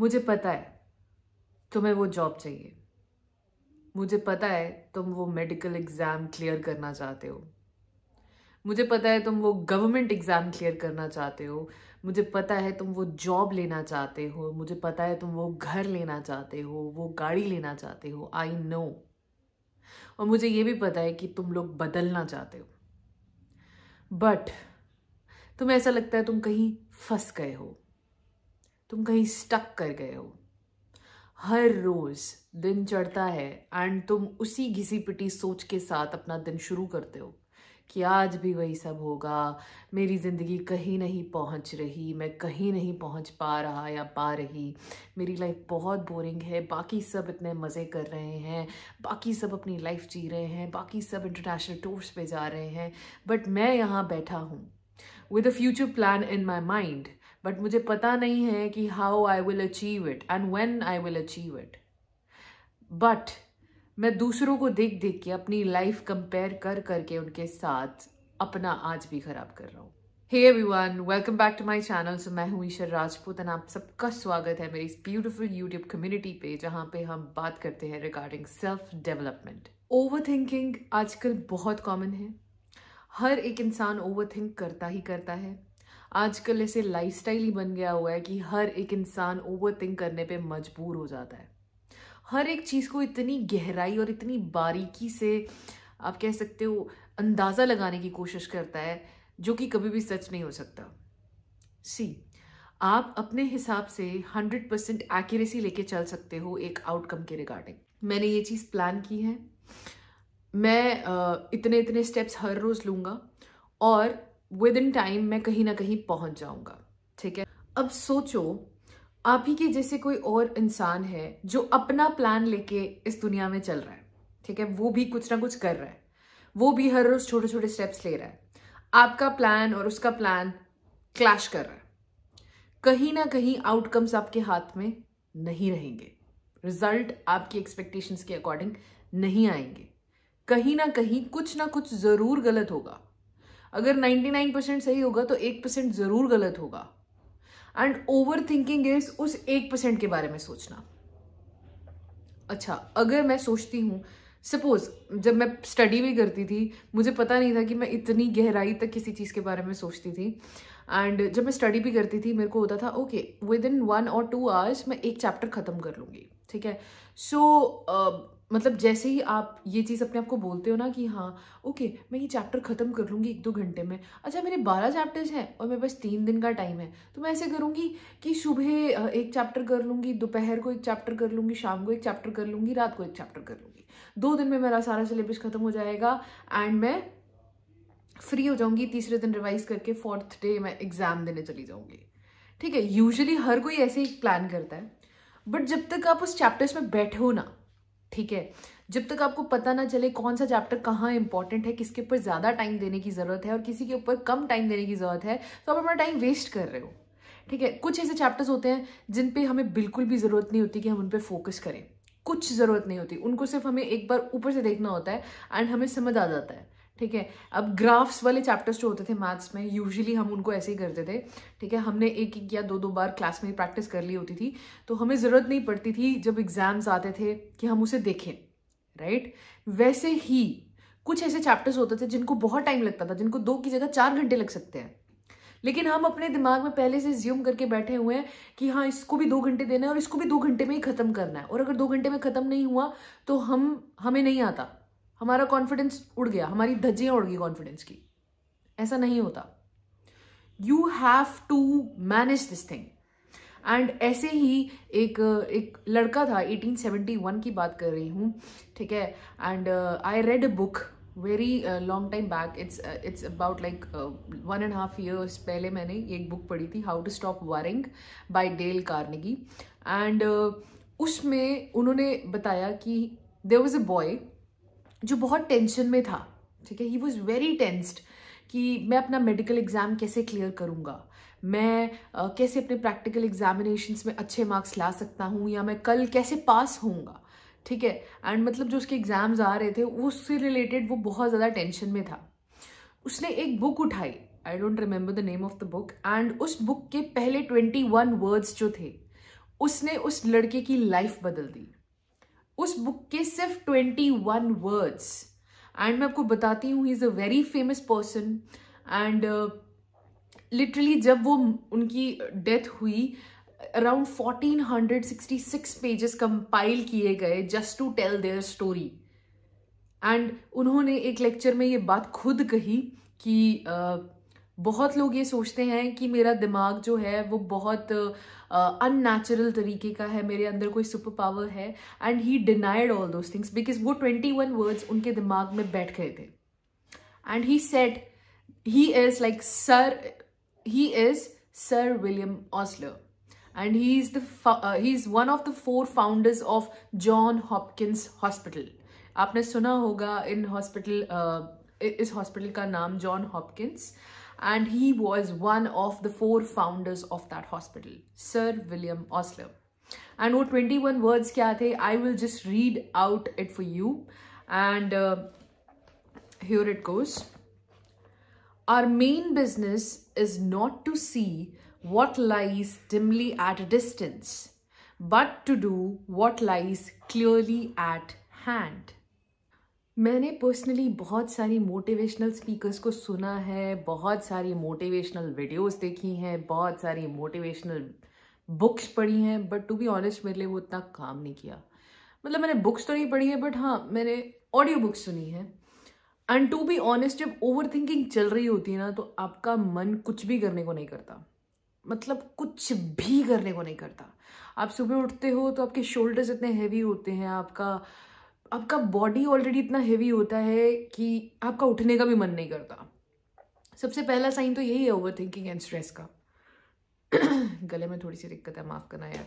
मुझे पता है तुम्हें वो जॉब चाहिए मुझे पता है तुम वो मेडिकल एग्ज़ाम क्लियर करना चाहते हो मुझे पता है तुम वो गवर्नमेंट एग्ज़ाम क्लियर करना चाहते हो मुझे पता है तुम वो जॉब लेना चाहते हो मुझे पता है तुम वो घर लेना चाहते हो वो गाड़ी लेना चाहते हो आई नो और मुझे ये भी पता है कि तुम लोग बदलना चाहते हो बट तुम्हें ऐसा लगता है तुम कहीं फंस गए हो तुम कहीं स्टक कर गए हो हर रोज दिन चढ़ता है एंड तुम उसी घिसी पिटी सोच के साथ अपना दिन शुरू करते हो कि आज भी वही सब होगा मेरी ज़िंदगी कहीं नहीं पहुंच रही मैं कहीं नहीं पहुंच पा रहा या पा रही मेरी लाइफ बहुत बोरिंग है बाकी सब इतने मज़े कर रहे हैं बाकी सब अपनी लाइफ जी रहे हैं बाकी सब इंटरनेशनल टूर्स पे जा रहे हैं बट मैं यहाँ बैठा हूँ with a future plan in my mind but मुझे पता नहीं है कि how I will achieve it and when I will achieve it but मैं दूसरों को देख देख के अपनी लाइफ कंपेयर कर करके उनके साथ अपना आज भी खराब कर रहा हूँ hey one welcome back to my channel so मैं हूँ ईशर राजपूत एंड आप सबका स्वागत है मेरी इस ब्यूटिफुल यूट्यूब कम्युनिटी पे जहाँ पे हम बात करते हैं regarding self development over thinking आजकल बहुत कॉमन है हर एक इंसान ओवर थिंक करता ही करता है आजकल ऐसे लाइफस्टाइल ही बन गया हुआ है कि हर एक इंसान ओवरथिंक करने पे मजबूर हो जाता है हर एक चीज़ को इतनी गहराई और इतनी बारीकी से आप कह सकते हो अंदाज़ा लगाने की कोशिश करता है जो कि कभी भी सच नहीं हो सकता सी आप अपने हिसाब से 100% परसेंट एक्यूरेसी लेके चल सकते हो एक आउटकम के रिगार्डिंग मैंने ये चीज़ प्लान की है मैं इतने इतने स्टेप्स हर रोज़ लूँगा और विद इन टाइम मैं कहीं ना कहीं पहुंच जाऊंगा ठीक है अब सोचो आप ही के जैसे कोई और इंसान है जो अपना प्लान लेके इस दुनिया में चल रहा है ठीक है वो भी कुछ ना कुछ कर रहा है वो भी हर रोज छोटे छोटे स्टेप्स ले रहा है आपका प्लान और उसका प्लान क्लैश कर रहा है कहीं ना कहीं आउटकम्स आपके हाथ में नहीं रहेंगे रिजल्ट आपकी एक्सपेक्टेशंस के अकॉर्डिंग नहीं आएंगे कहीं ना कहीं कुछ ना कुछ ज़रूर गलत होगा अगर 99 परसेंट सही होगा तो एक परसेंट ज़रूर गलत होगा एंड ओवर थिंकिंग इज उस एक परसेंट के बारे में सोचना अच्छा अगर मैं सोचती हूँ सपोज जब मैं स्टडी भी करती थी मुझे पता नहीं था कि मैं इतनी गहराई तक किसी चीज़ के बारे में सोचती थी एंड जब मैं स्टडी भी करती थी मेरे को होता था ओके विद इन वन और टू आवर्स मैं एक चैप्टर ख़त्म कर लूँगी ठीक है सो so, uh, मतलब जैसे ही आप ये चीज़ अपने आप को बोलते हो ना कि हाँ ओके मैं ये चैप्टर ख़त्म कर लूँगी एक दो घंटे में अच्छा मेरे बारह चैप्टर्स हैं और मेरे पास तीन दिन का टाइम है तो मैं ऐसे करूँगी कि सुबह एक चैप्टर कर लूँगी दोपहर को एक चैप्टर कर लूँगी शाम को एक चैप्टर कर लूँगी रात को एक चैप्टर कर लूँगी दो दिन में मेरा सारा सिलेबस ख़त्म हो जाएगा एंड मैं फ्री हो जाऊँगी तीसरे दिन रिवाइज करके फोर्थ डे मैं एग्ज़ाम देने चली जाऊँगी ठीक है यूजली हर कोई ऐसे ही प्लान करता है बट जब तक आप उस चैप्टर्स में बैठे हो ना ठीक है जब तक आपको पता ना चले कौन सा चैप्टर कहाँ इंपॉर्टेंट है किसके ऊपर ज़्यादा टाइम देने की ज़रूरत है और किसी के ऊपर कम टाइम देने की ज़रूरत है तो आप अपना टाइम वेस्ट कर रहे हो ठीक है कुछ ऐसे चैप्टर्स होते हैं जिन पे हमें बिल्कुल भी ज़रूरत नहीं होती कि हम उन पर फोकस करें कुछ ज़रूरत नहीं होती उनको सिर्फ हमें एक बार ऊपर से देखना होता है एंड हमें समझ आ जाता है ठीक है अब ग्राफ्स वाले चैप्टर्स जो होते थे मैथ्स में यूजुअली हम उनको ऐसे ही करते थे ठीक है हमने एक एक या दो दो बार क्लास में प्रैक्टिस कर ली होती थी तो हमें ज़रूरत नहीं पड़ती थी जब एग्ज़ाम्स आते थे कि हम उसे देखें राइट वैसे ही कुछ ऐसे चैप्टर्स होते थे जिनको बहुत टाइम लगता था जिनको दो की जगह चार घंटे लग सकते हैं लेकिन हम अपने दिमाग में पहले से ज्यूम करके बैठे हुए हैं कि हाँ इसको भी दो घंटे देना है और इसको भी दो घंटे में ही ख़त्म करना है और अगर दो घंटे में ख़त्म नहीं हुआ तो हम हमें नहीं आता हमारा कॉन्फिडेंस उड़ गया हमारी धज्जियाँ उड़ गई कॉन्फिडेंस की ऐसा नहीं होता you have to manage this thing and ऐसे ही एक एक लड़का था 1871 की बात कर रही हूँ ठीक है and I read a book very long time back it's it's about like one and half years पहले मैंने एक बुक पढ़ी थी how to stop worrying by Dale Carnegie and उसमें उन्होंने बताया कि देर वॉज अ बॉय जो बहुत टेंशन में था ठीक है ही वॉज वेरी टेंस्ड कि मैं अपना मेडिकल एग्ज़ाम कैसे क्लियर करूँगा मैं uh, कैसे अपने प्रैक्टिकल एग्जामिनेशंस में अच्छे मार्क्स ला सकता हूँ या मैं कल कैसे पास होऊंगा ठीक है एंड मतलब जो उसके एग्ज़ाम्स आ रहे थे उससे रिलेटेड वो बहुत ज़्यादा टेंशन में था उसने एक बुक उठाई I don't remember the name of the book and उस बुक के पहले ट्वेंटी वन वर्ड्स जो थे उसने उस लड़के की लाइफ बदल दी उस बुक के सिर्फ ट्वेंटी वन वर्ड्स एंड मैं आपको बताती हूँ he is a very famous person and literally जब वो उनकी डेथ हुई around fourteen hundred sixty six pages compile किए गए just to tell their story and उन्होंने एक लेक्चर में ये बात खुद कही कि uh, बहुत लोग ये सोचते हैं कि मेरा दिमाग जो है वो बहुत अननेचुरल uh, तरीके का है मेरे अंदर कोई सुपर पावर है and he denied all those things because वो ट्वेंटी वन वर्ड्स उनके दिमाग में बैठ गए थे and he set he is like sir he is sir William Osler and he is the is one of the four founders of John of hospital आपने सुना होगा इन हॉस्पिटल इस हॉस्पिटल का नाम John Hopkins and he was one of the four founders of that hospital, Sir William Osler. And what 21 words क्या I will just read out it for you and uh, here it goes. Our main business is not to see what lies dimly at a distance, but to do what lies clearly at hand. मैंने personally बहुत सारी motivational speakers को सुना है बहुत सारी motivational videos देखी हैं बहुत सारी मोटिवेशनल बुक्स पढ़ी हैं बट टू बी ऑनेस्ट मेरे लिए वो इतना काम नहीं किया मतलब मैंने बुक्स तो नहीं पढ़ी है बट हाँ मैंने ऑडियो बुक्स सुनी है एंड टू बी ऑनेस्ट जब ओवर थिंकिंग चल रही होती है ना तो आपका मन कुछ भी करने को नहीं करता मतलब कुछ भी करने को नहीं करता आप सुबह उठते हो तो आपके शोल्डर्स इतने हैवी होते हैं आपका आपका बॉडी ऑलरेडी इतना हेवी होता है कि आपका उठने का भी मन नहीं करता सबसे पहला साइन तो यही है ओवर थिंकिंग एंड स्ट्रेस का गले में थोड़ी सी दिक्कत है माफ़ करना यार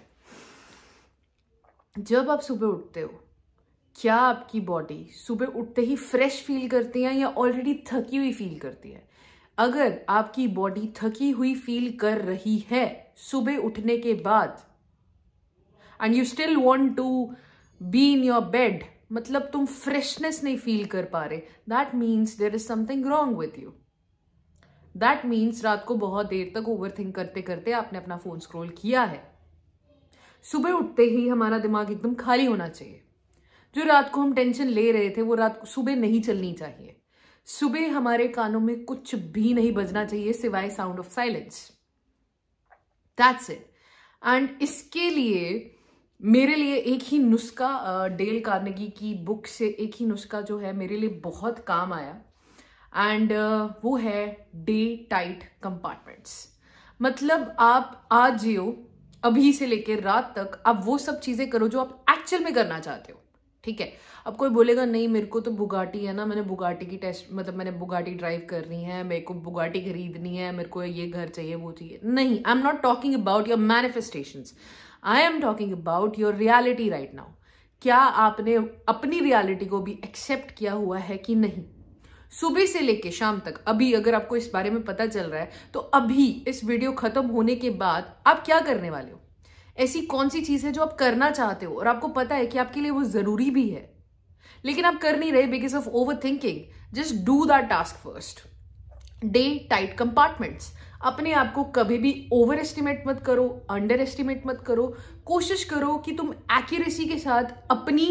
जब आप सुबह उठते हो क्या आपकी बॉडी सुबह उठते ही फ्रेश फील करती है या ऑलरेडी थकी हुई फील करती है अगर आपकी बॉडी थकी हुई फील कर रही है सुबह उठने के बाद and you still want to be in your bed मतलब तुम फ्रेशनेस नहीं फील कर पा रहे that means there is something wrong with you that means रात को बहुत देर तक ओवर थिंक करते करते आपने अपना फ़ोन स्क्रॉल किया है सुबह उठते ही हमारा दिमाग एकदम खाली होना चाहिए जो रात को हम टेंशन ले रहे थे वो रात को सुबह नहीं चलनी चाहिए सुबह हमारे कानों में कुछ भी नहीं बजना चाहिए सिवाय sound of silence that's it and इसके लिए मेरे लिए एक ही नुस्खा डेल कार्नेगी की बुक से एक ही नुस्खा जो है मेरे लिए बहुत काम आया एंड uh, वो है डे टाइट कंपार्टमेंट्स मतलब आप आज जियो अभी से लेकर रात तक आप वो सब चीज़ें करो जो आप एक्चुअल में करना चाहते हो ठीक है अब कोई बोलेगा नहीं मेरे को तो बुगाटी है ना मैंने बुगाटी की टेस्ट मतलब मैंने बुगाटी ड्राइव करनी है मेरे को बुगाटी खरीदनी है मेरे को ये घर चाहिए वो चाहिए नहीं I am not talking about your manifestations I am talking about your reality right now क्या आपने अपनी रियालिटी को भी एक्सेप्ट किया हुआ है कि नहीं सुबह से लेके शाम तक अभी अगर आपको इस बारे में पता चल रहा है तो अभी इस वीडियो खत्म होने के बाद आप क्या करने वाले हो ऐसी कौन सी चीज़ है जो आप करना चाहते हो और आपको पता है कि आपके लिए वो ज़रूरी भी है लेकिन आप कर नहीं रहे because of over thinking just do that task first day tight compartments अपने आप को कभी भी ओवर एस्टिमेट मत करो अंडर एस्टिमेट मत करो कोशिश करो कि तुम एक्यूरेसी के साथ अपनी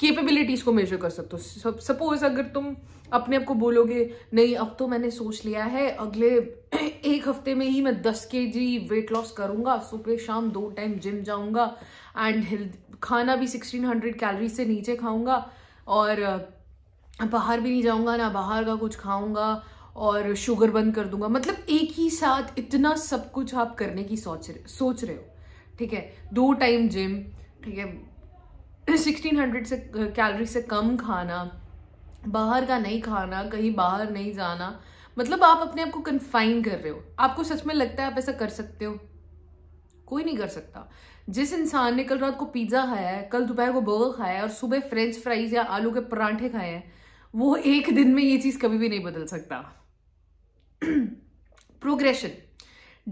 केपेबिलिटीज़ को मेजर कर सकते हो सपोज अगर तुम अपने आप को बोलोगे नहीं अब तो मैंने सोच लिया है अगले एक हफ्ते में ही मैं दस के जी वेट लॉस करूंगा सुबह शाम दो टाइम जिम जाऊँगा एंड खाना भी सिक्सटीन हंड्रेड कैलोरीज से नीचे खाऊंगा और बाहर भी नहीं जाऊँगा ना बाहर का कुछ खाऊँगा और शुगर बंद कर दूंगा मतलब एक ही साथ इतना सब कुछ आप करने की सोच रहे सोच रहे हो ठीक है दो टाइम जिम ठीक है सिक्सटीन हंड्रेड से कैलोरी से कम खाना बाहर का नहीं खाना कहीं बाहर नहीं जाना मतलब आप अपने आप को कन्फाइन कर रहे हो आपको सच में लगता है आप ऐसा कर सकते हो कोई नहीं कर सकता जिस इंसान ने कल रात को पिज्ज़ा खाया है कल दोपहर को बर्गर खाया है और सुबह फ्रेंच फ्राइज या आलू के पराठे खाए हैं वो एक दिन में ये चीज़ कभी भी नहीं बदल सकता प्रोग्रेशन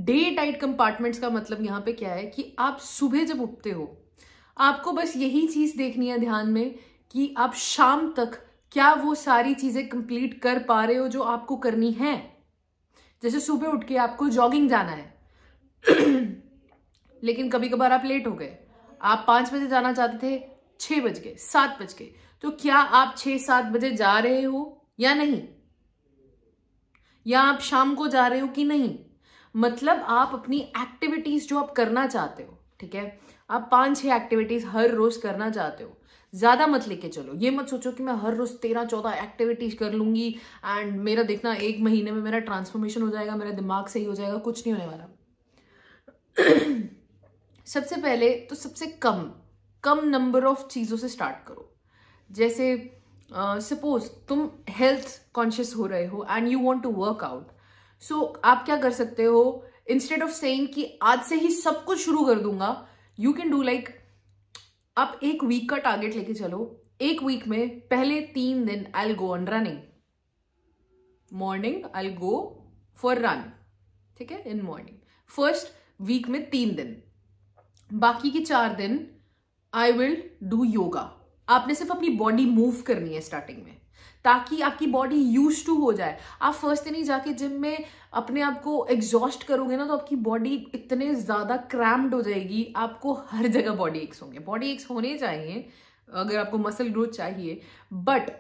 डे टाइट कंपार्टमेंट्स का मतलब यहां पे क्या है कि आप सुबह जब उठते हो आपको बस यही चीज देखनी है ध्यान में कि आप शाम तक क्या वो सारी चीजें कंप्लीट कर पा रहे हो जो आपको करनी है जैसे सुबह उठ के आपको जॉगिंग जाना है लेकिन कभी कभार आप लेट हो गए आप पांच बजे जाना चाहते थे छह बज गए सात बज गए तो क्या आप छह सात बजे जा रहे हो या नहीं या आप शाम को जा रहे हो कि नहीं मतलब आप अपनी एक्टिविटीज़ जो आप करना चाहते हो ठीक है आप पाँच छः एक्टिविटीज़ हर रोज़ करना चाहते हो ज़्यादा मत लेके चलो ये मत सोचो कि मैं हर रोज़ तेरह चौदह एक्टिविटीज़ कर लूंगी एंड मेरा देखना एक महीने में मेरा ट्रांसफॉर्मेशन हो जाएगा मेरा दिमाग सही हो जाएगा कुछ नहीं होने वाला सबसे पहले तो सबसे कम कम नंबर ऑफ चीज़ों से स्टार्ट करो जैसे सपोज uh, तुम हेल्थ कॉन्शियस हो रहे हो and you want to work out so आप क्या कर सकते हो इंस्टेड ऑफ सेइंग कि आज से ही सब कुछ शुरू कर दूंगा यू कैन डू लाइक आप एक वीक का टारगेट लेके चलो एक वीक में पहले तीन दिन I'll go on running morning I'll go for run ठीक है इन मॉर्निंग फर्स्ट वीक में तीन दिन बाकी के चार दिन आई विल डू योगा आपने सिर्फ अपनी बॉडी मूव करनी है स्टार्टिंग में ताकि आपकी बॉडी यूज टू हो जाए आप फर्स्ट दिन ही जाके जिम में अपने आप को एग्जॉस्ट करोगे ना तो आपकी बॉडी इतने ज़्यादा क्रैम्ड हो जाएगी आपको हर जगह बॉडी एक्स होंगे बॉडी एक्स होने चाहिए अगर आपको मसल ग्रोथ चाहिए बट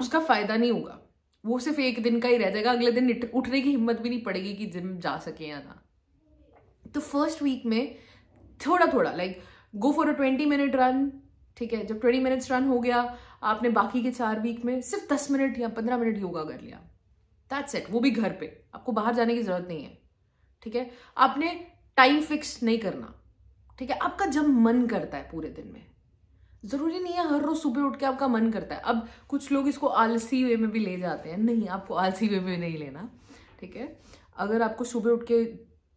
उसका फ़ायदा नहीं होगा वो सिर्फ एक दिन का ही रह जाएगा अगले दिन उठने की हिम्मत भी नहीं पड़ेगी कि जिम जा सके या ना तो फर्स्ट वीक में थोड़ा थोड़ा like go for a twenty minute run ठीक है जब ट्वेंटी मिनट्स रन हो गया आपने बाकी के चार वीक में सिर्फ दस मिनट या पंद्रह मिनट योगा कर लिया दैट्स इट वो भी घर पे आपको बाहर जाने की ज़रूरत नहीं है ठीक है आपने टाइम फिक्स नहीं करना ठीक है आपका जब मन करता है पूरे दिन में ज़रूरी नहीं है हर रोज़ सुबह उठ के आपका मन करता है अब कुछ लोग इसको आलसी वे में भी ले जाते हैं नहीं आपको आलसी वे में नहीं लेना ठीक है अगर आपको सुबह उठ के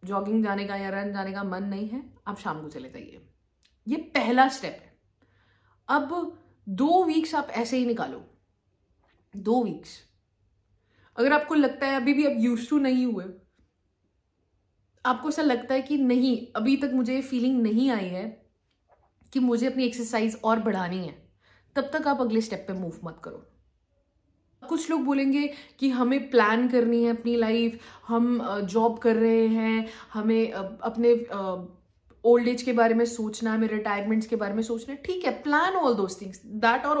जॉगिंग जाने का या रन जाने का मन नहीं है आप शाम को चले जाइए ये पहला स्टेप है अब दो वीक्स आप ऐसे ही निकालो दो वीक्स अगर आपको लगता है अभी भी अब यूज टू नहीं हुए आपको ऐसा लगता है कि नहीं अभी तक मुझे फीलिंग नहीं आई है कि मुझे अपनी एक्सरसाइज और बढ़ानी है तब तक आप अगले स्टेप पे मूव मत करो कुछ लोग बोलेंगे कि हमें प्लान करनी है अपनी लाइफ हम जॉब कर रहे हैं हमें अपने ओल्ड एज के बारे में सोचना है मेरे रिटायरमेंट्स के बारे में सोचना है ठीक है plan all those things that और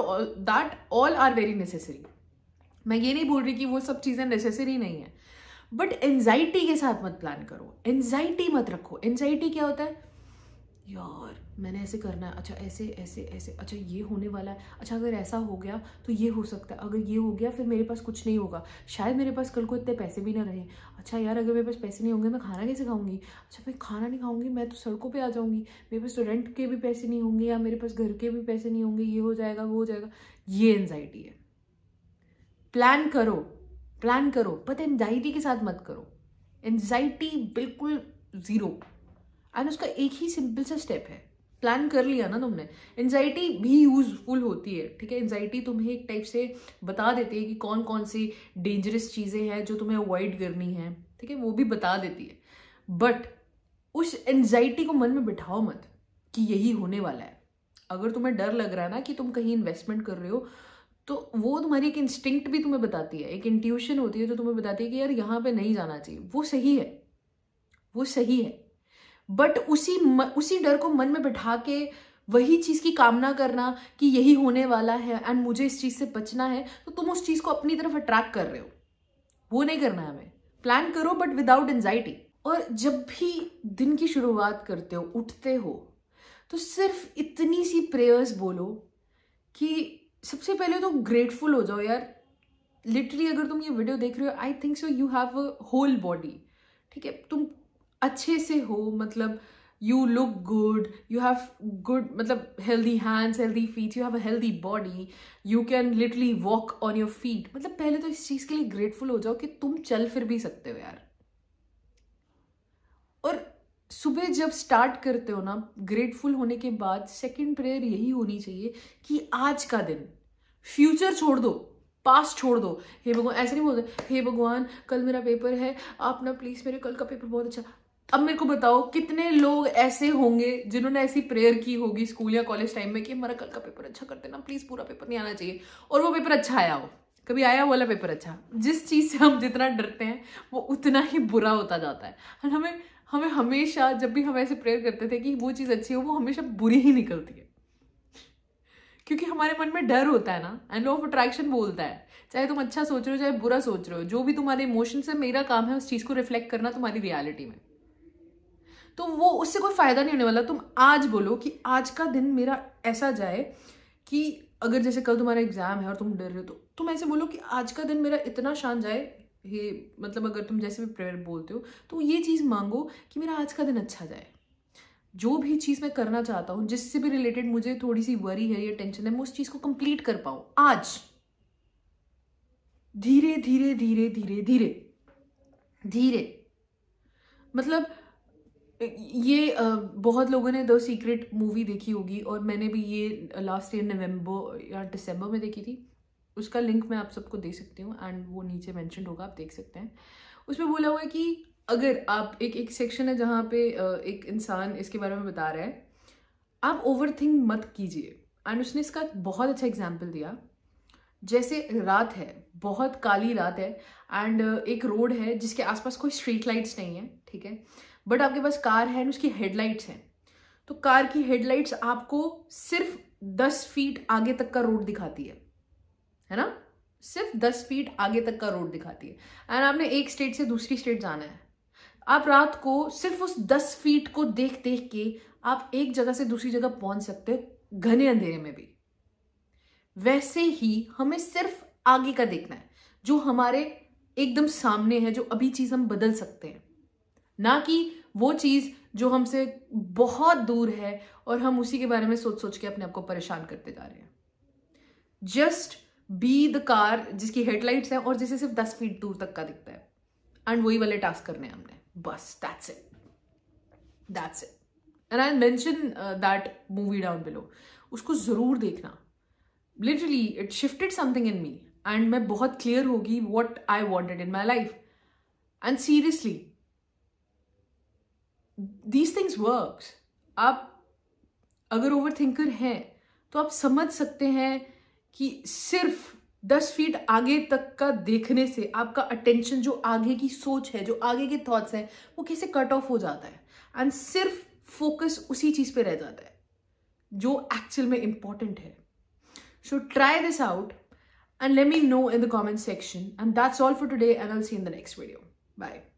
that all are very necessary मैं ये नहीं बोल रही कि वो सब चीज़ें नेसेसरी नहीं है बट एन्जाइटी के साथ मत प्लान करो एन्जाइटी मत रखो एन्जाइटी क्या होता है यार मैंने ऐसे करना है अच्छा ऐसे ऐसे ऐसे अच्छा ये होने वाला है अच्छा अगर ऐसा हो गया तो ये हो सकता है अगर ये हो गया फिर मेरे पास कुछ नहीं होगा शायद मेरे पास कल को इतने पैसे भी ना रहे अच्छा यार अगर मेरे पास पैसे नहीं होंगे मैं खाना कैसे खाऊंगी अच्छा मैं खाना नहीं खाऊंगी मैं तो सड़कों पर आ जाऊँगी मेरे पास तो रेंट के भी पैसे नहीं होंगे या मेरे पास घर के भी पैसे नहीं होंगे ये हो जाएगा वो हो जाएगा ये एनजाइटी है प्लान करो प्लान करो बट एनजाइटी के साथ मत करो एनजाइटी बिल्कुल ज़ीरो एंड उसका एक ही सिंपल सा स्टेप है प्लान कर लिया ना तुमने एनजाइटी भी यूजफुल होती है ठीक है एनजाइटी तुम्हें एक टाइप से बता देती है कि कौन कौन सी डेंजरस चीज़ें हैं जो तुम्हें अवॉइड करनी है ठीक है वो भी बता देती है बट उस एनजाइटी को मन में बिठाओ मत कि यही होने वाला है अगर तुम्हें डर लग रहा है ना कि तुम कहीं इन्वेस्टमेंट कर रहे हो तो वो तुम्हारी एक इंस्टिंक्ट भी तुम्हें बताती है एक इंट्यूशन होती है जो तुम्हें बताती है कि यार यहाँ पे नहीं जाना चाहिए वो सही है वो सही है बट उसी म, उसी डर को मन में बैठा के वही चीज़ की कामना करना कि यही होने वाला है एंड मुझे इस चीज़ से बचना है तो तुम उस चीज़ को अपनी तरफ अट्रैक्ट कर रहे हो वो नहीं करना है हमें प्लान करो बट विदाउट एन्जाइटी और जब भी दिन की शुरुआत करते हो उठते हो तो सिर्फ इतनी सी प्रेयर्स बोलो कि सबसे पहले तो ग्रेटफुल हो जाओ यार लिटरली अगर तुम ये वीडियो देख रहे हो I think so you have a whole body ठीक है तुम अच्छे से हो मतलब you look good you have good मतलब healthy hands healthy feet you have a healthy body you can literally walk on your feet मतलब पहले तो इस चीज़ के लिए ग्रेटफुल हो जाओ कि तुम चल फिर भी सकते हो यार और सुबह जब स्टार्ट करते हो ना ग्रेटफुल होने के बाद सेकेंड प्रेयर यही होनी चाहिए कि आज का दिन फ्यूचर छोड़ दो पास छोड़ दो हे भगवान ऐसे नहीं बोलते हे भगवान कल मेरा पेपर है आप ना प्लीज़ मेरे कल का पेपर बहुत अच्छा अब मेरे को बताओ कितने लोग ऐसे होंगे जिन्होंने ऐसी प्रेयर की होगी स्कूल या कॉलेज टाइम में कि हमारा कल का पेपर अच्छा करते ना प्लीज पूरा पेपर नहीं आना चाहिए और वो पेपर अच्छा आया हो कभी आया वाला पेपर अच्छा जिस चीज़ से हम जितना डरते हैं वो उतना ही बुरा होता जाता है और हमें हमें हमेशा जब भी हम ऐसे प्रेयर करते थे कि वो चीज़ अच्छी हो वो हमेशा बुरी ही निकलती है क्योंकि हमारे मन में डर होता है ना एंड ऑफ अट्रैक्शन बोलता है चाहे तुम अच्छा सोच रहे हो चाहे बुरा सोच रहे हो जो भी तुम्हारे इमोशन से मेरा काम है उस चीज़ को रिफ्लेक्ट करना तुम्हारी रियालिटी में तो वो उससे कोई फ़ायदा नहीं होने वाला तुम आज बोलो कि आज का दिन मेरा ऐसा जाए कि अगर जैसे कल तुम्हारा एग्ज़ाम है और तुम डर रहे हो तो तुम ऐसे बोलो कि आज का दिन मेरा इतना शान जाए ये मतलब अगर तुम जैसे भी प्रेयर बोलते हो तो ये चीज़ मांगो कि मेरा आज का दिन अच्छा जाए जो भी चीज़ मैं करना चाहता हूँ जिससे भी रिलेटेड मुझे थोड़ी सी वरी है या टेंशन है मैं उस चीज़ को कंप्लीट कर पाऊँ आज धीरे धीरे धीरे धीरे धीरे धीरे मतलब ये बहुत लोगों ने द सीक्रेट मूवी देखी होगी और मैंने भी ये लास्ट ईयर नवंबर या दिसंबर में देखी थी उसका लिंक मैं आप सबको दे सकती हूँ एंड वो नीचे मैंशन होगा आप देख सकते हैं उसमें बोला हुआ है कि अगर आप एक एक सेक्शन है जहाँ पे एक इंसान इसके बारे में बता रहा है आप ओवर थिंक मत कीजिए एंड उसने इसका बहुत अच्छा एग्जाम्पल दिया जैसे रात है बहुत काली रात है एंड एक रोड है जिसके आसपास कोई स्ट्रीट लाइट्स नहीं है ठीक है बट आपके पास कार है उसकी हेडलाइट्स हैं तो कार की हेडलाइट्स आपको सिर्फ दस फीट आगे तक का रोड दिखाती है है ना सिर्फ दस फीट आगे तक का रोड दिखाती है एंड आपने एक स्टेट से दूसरी स्टेट जाना है आप रात को सिर्फ उस दस फीट को देख देख के आप एक जगह से दूसरी जगह पहुंच सकते हो घने अंधेरे में भी वैसे ही हमें सिर्फ आगे का देखना है जो हमारे एकदम सामने है जो अभी चीज हम बदल सकते हैं ना कि वो चीज़ जो हमसे बहुत दूर है और हम उसी के बारे में सोच सोच के अपने आप को परेशान करते जा रहे हैं जस्ट बी द कार जिसकी हेडलाइट्स हैं और जिसे सिर्फ दस फीट दूर तक का दिखता है एंड वही वाले टास्क करने हमने बस that's it that's it and I mention that movie down below उसको ज़रूर देखना literally it shifted something in me and मैं बहुत क्लियर होगी what I wanted in my life and seriously these things work आप अगर ओवर थिंकर हैं तो आप समझ सकते हैं कि सिर्फ दस फीट आगे तक का देखने से आपका अटेंशन जो आगे की सोच है जो आगे के थॉट्स हैं वो कैसे कट ऑफ हो जाता है एंड सिर्फ फोकस उसी चीज़ पे रह जाता है जो एक्चुअल में इंपॉर्टेंट है so try this out and let me know in the comment section and that's all for today and I'll see you in the next video.